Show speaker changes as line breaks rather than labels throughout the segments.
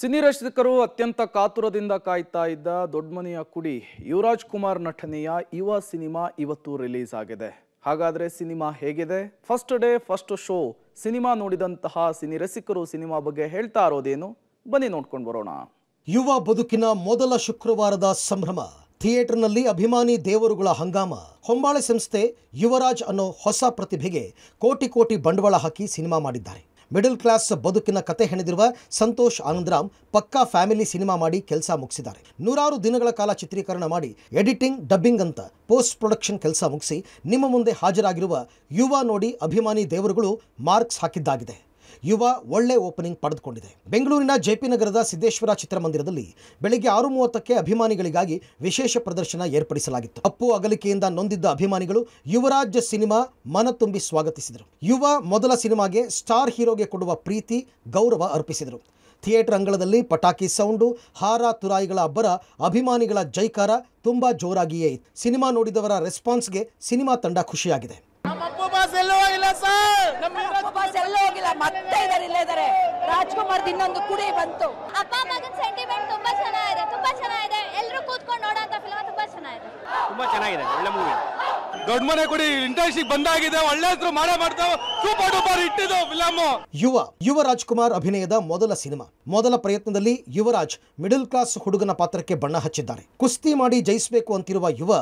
ಸಿನಿರಸಿಕರು ಅತ್ಯಂತ ಕಾತುರದಿಂದ ಕಾಯ್ತಾ ಇದ್ದ ದೊಡ್ಡಮನೆಯ ಕುಡಿ ಯುವರಾಜ್ ಕುಮಾರ್ ನಟನೆಯ ಯುವ ಸಿನಿಮಾ ಇವತ್ತು ರಿಲೀಸ್ ಆಗಿದೆ ಹಾಗಾದ್ರೆ ಸಿನಿಮಾ ಹೇಗಿದೆ ಫಸ್ಟ್ ಡೇ ಫಸ್ಟ್ ಶೋ ಸಿನಿಮಾ ನೋಡಿದಂತಹ ಸಿನಿರಸಿಕರು ಸಿನಿಮಾ ಬಗ್ಗೆ ಹೇಳ್ತಾ ಇರೋದೇನು ಬನ್ನಿ ನೋಡ್ಕೊಂಡು ಬರೋಣ ಯುವ ಬದುಕಿನ ಮೊದಲ ಶುಕ್ರವಾರದ ಸಂಭ್ರಮ ಥಿಯೇಟರ್ನಲ್ಲಿ ಅಭಿಮಾನಿ ದೇವರುಗಳ ಹಂಗಾಮ ಹೊಂಬಾಳೆ ಸಂಸ್ಥೆ ಯುವರಾಜ್ ಅನ್ನೋ ಹೊಸ ಪ್ರತಿಭೆಗೆ ಕೋಟಿ ಕೋಟಿ ಬಂಡವಾಳ ಹಾಕಿ ಸಿನಿಮಾ ಮಾಡಿದ್ದಾರೆ ಮಿಡಲ್ ಕ್ಲಾಸ್ ಬದುಕಿನ ಕತೆ ಹೆಣೆದಿರುವ ಸಂತೋಷ್ ಆನಂದರಾಮ್ ಪಕ್ಕಾ ಫ್ಯಾಮಿಲಿ ಸಿನಿಮಾ ಮಾಡಿ ಕೆಲಸ ಮುಗಿಸಿದ್ದಾರೆ ನೂರಾರು ದಿನಗಳ ಕಾಲ ಚಿತ್ರೀಕರಣ ಮಾಡಿ ಎಡಿಟಿಂಗ್ ಡಬ್ಬಿಂಗ್ ಅಂತ ಪೋಸ್ಟ್ ಪ್ರೊಡಕ್ಷನ್ ಕೆಲಸ ಮುಗಿಸಿ ನಿಮ್ಮ ಮುಂದೆ ಹಾಜರಾಗಿರುವ ಯುವ ನೋಡಿ ಅಭಿಮಾನಿ ದೇವರುಗಳು ಮಾರ್ಕ್ಸ್ ಹಾಕಿದ್ದಾಗಿದೆ ಯುವ ಒಳ್ಳೆ ಓಪನಿಂಗ್ ಪಡೆದುಕೊಂಡಿದೆ ಬೆಂಗಳೂರಿನ ಜೆಪಿ ನಗರದ ಸಿದ್ದೇಶ್ವರ ಚಿತ್ರಮಂದಿರದಲ್ಲಿ ಬೆಳಗ್ಗೆ ಆರು ಮೂವತ್ತಕ್ಕೆ ಅಭಿಮಾನಿಗಳಿಗಾಗಿ ವಿಶೇಷ ಪ್ರದರ್ಶನ ಏರ್ಪಡಿಸಲಾಗಿತ್ತು ಅಪ್ಪು ಅಗಲಿಕೆಯಿಂದ ನೊಂದಿದ್ದ ಅಭಿಮಾನಿಗಳು ಯುವರಾಜ್ ಸಿನಿಮಾ ಮನ ತುಂಬಿ ಸ್ವಾಗತಿಸಿದರು ಯುವ ಮೊದಲ ಸಿನಿಮಾಗೆ ಸ್ಟಾರ್ ಹೀರೋಗೆ ಕೊಡುವ ಪ್ರೀತಿ ಗೌರವ ಅರ್ಪಿಸಿದರು ಥಿಯೇಟರ್ ಅಂಗಳದಲ್ಲಿ ಪಟಾಕಿ ಸೌಂಡು ಹಾರ ತುರಾಯಿಗಳ ಅಬ್ಬರ ಅಭಿಮಾನಿಗಳ ಜೈಕಾರ ತುಂಬಾ ಜೋರಾಗಿಯೇ ಇತ್ತು ಸಿನಿಮಾ ನೋಡಿದವರ ರೆಸ್ಪಾನ್ಸ್ಗೆ ಸಿನಿಮಾ ತಂಡ ಖುಷಿಯಾಗಿದೆ ಮತ್ತೆ ಇದಾರೆ ಇಲ್ಲೇ ಇದಾರೆ ರಾಜ್ಕುಮಾರ್ ಇನ್ನೊಂದು ಕುಡಿ ಬಂತು ಅಪ್ಪ ಮಗನ್ ಸೆಂಟಿಮೆಂಟ್ ತುಂಬಾ ಚೆನ್ನಾಗಿದೆ ತುಂಬಾ ಚೆನ್ನಾಗಿದೆ ಎಲ್ರು ಕೂತ್ಕೊಂಡು ನೋಡೋ ಫಿಲ್ಮ್ ತುಂಬಾ ಚೆನ್ನಾಗಿದೆ ತುಂಬಾ ಚೆನ್ನಾಗಿದೆ ಒಳ್ಳೆ ಮೂವಿ ದೊಡ್ಡ ಕೊಡಿ ಬಂದಾಗಿದೆ ಮಾಡ್ತಾವ ಸೂಪರ್ ಡೂಪರ್ ಯುವ ಯುವರಾಜ್ ಕುಮಾರ್ ಅಭಿನಯದ ಮೊದಲ ಸಿನಿಮಾ ಮೊದಲ ಪ್ರಯತ್ನದಲ್ಲಿ ಯುವರಾಜ್ ಮಿಡಲ್ ಕ್ಲಾಸ್ ಹುಡುಗನ ಪಾತ್ರಕ್ಕೆ ಬಣ್ಣ ಹಚ್ಚಿದ್ದಾರೆ ಕುಸ್ತಿ ಮಾಡಿ ಜಯಿಸಬೇಕು ಅಂತಿರುವ ಯುವ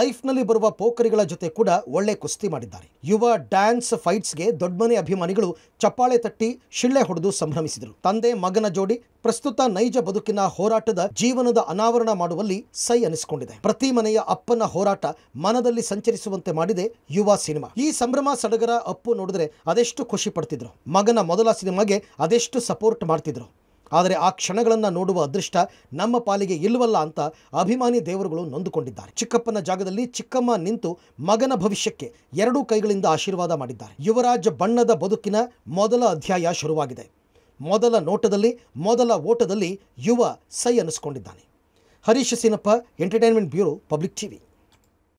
ಲೈಫ್ನಲ್ಲಿ ಬರುವ ಪೋಕರಿಗಳ ಜೊತೆ ಕೂಡ ಒಳ್ಳೆ ಕುಸ್ತಿ ಮಾಡಿದ್ದಾರೆ ಯುವ ಡ್ಯಾನ್ಸ್ ಫೈಟ್ಸ್ಗೆ ದೊಡ್ಡಮನೆ ಅಭಿಮಾನಿಗಳು ಚಪ್ಪಾಳೆ ತಟ್ಟಿ ಶಿಳ್ಳೆ ಹೊಡೆದು ಸಂಭ್ರಮಿಸಿದರು ತಂದೆ ಮಗನ ಜೋಡಿ ಪ್ರಸ್ತುತ ನೈಜ ಬದುಕಿನ ಹೋರಾಟದ ಜೀವನದ ಅನಾವರಣ ಮಾಡುವಲ್ಲಿ ಸೈ ಅನಿಸಿಕೊಂಡಿದೆ ಪ್ರತಿ ಮನೆಯ ಅಪ್ಪನ ಹೋರಾಟ ಮನದಲ್ಲಿ ಸಂಚರಿಸುವ ಸಂಭ್ರಮಿಸುವಂತೆ ಮಾಡಿದೆ ಯುವ ಸಿನಿಮಾ ಈ ಸಂಭ್ರಮ ಸಡಗರ ಅಪ್ಪು ನೋಡಿದ್ರೆ ಅದೆಷ್ಟು ಖುಷಿ ಪಡ್ತಿದ್ರು ಮಗನ ಮೊದಲ ಸಿನಿಮಾಗೆ ಅದೆಷ್ಟು ಸಪೋರ್ಟ್ ಮಾಡ್ತಿದ್ರು ಆದರೆ ಆ ಕ್ಷಣಗಳನ್ನು ನೋಡುವ ಅದೃಷ್ಟ ನಮ್ಮ ಪಾಲಿಗೆ ಇಲ್ಲವಲ್ಲ ಅಂತ ಅಭಿಮಾನಿ ದೇವರುಗಳು ನೊಂದುಕೊಂಡಿದ್ದಾರೆ ಚಿಕ್ಕಪ್ಪನ ಜಾಗದಲ್ಲಿ ಚಿಕ್ಕಮ್ಮ ನಿಂತು ಮಗನ ಭವಿಷ್ಯಕ್ಕೆ ಎರಡೂ ಕೈಗಳಿಂದ ಆಶೀರ್ವಾದ ಮಾಡಿದ್ದಾರೆ ಯುವರಾಜ ಬಣ್ಣದ ಬದುಕಿನ ಮೊದಲ ಅಧ್ಯಾಯ ಶುರುವಾಗಿದೆ ಮೊದಲ ನೋಟದಲ್ಲಿ ಮೊದಲ ಓಟದಲ್ಲಿ ಯುವ ಸೈ ಅನಿಸ್ಕೊಂಡಿದ್ದಾನೆ Harish Seenappa entertainment bureau public TV